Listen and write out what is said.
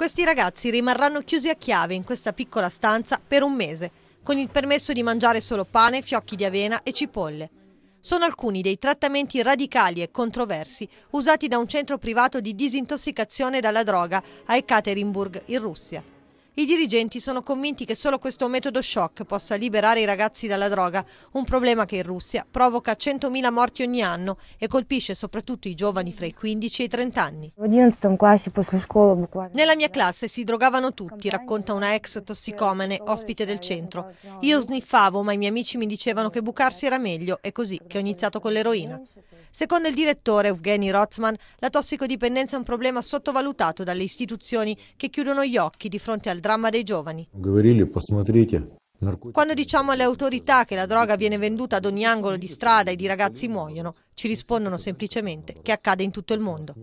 Questi ragazzi rimarranno chiusi a chiave in questa piccola stanza per un mese, con il permesso di mangiare solo pane, fiocchi di avena e cipolle. Sono alcuni dei trattamenti radicali e controversi usati da un centro privato di disintossicazione dalla droga a Ekaterinburg, in Russia. I dirigenti sono convinti che solo questo metodo shock possa liberare i ragazzi dalla droga, un problema che in Russia provoca 100.000 morti ogni anno e colpisce soprattutto i giovani fra i 15 e i 30 anni. Nella mia classe si drogavano tutti, racconta una ex tossicomane, ospite del centro. Io sniffavo, ma i miei amici mi dicevano che bucarsi era meglio, e così che ho iniziato con l'eroina. Secondo il direttore Evgeny Rotzman, la tossicodipendenza è un problema sottovalutato dalle istituzioni che chiudono gli occhi di fronte al dramma dramma dei giovani. Quando diciamo alle autorità che la droga viene venduta ad ogni angolo di strada e i ragazzi muoiono, ci rispondono semplicemente che accade in tutto il mondo.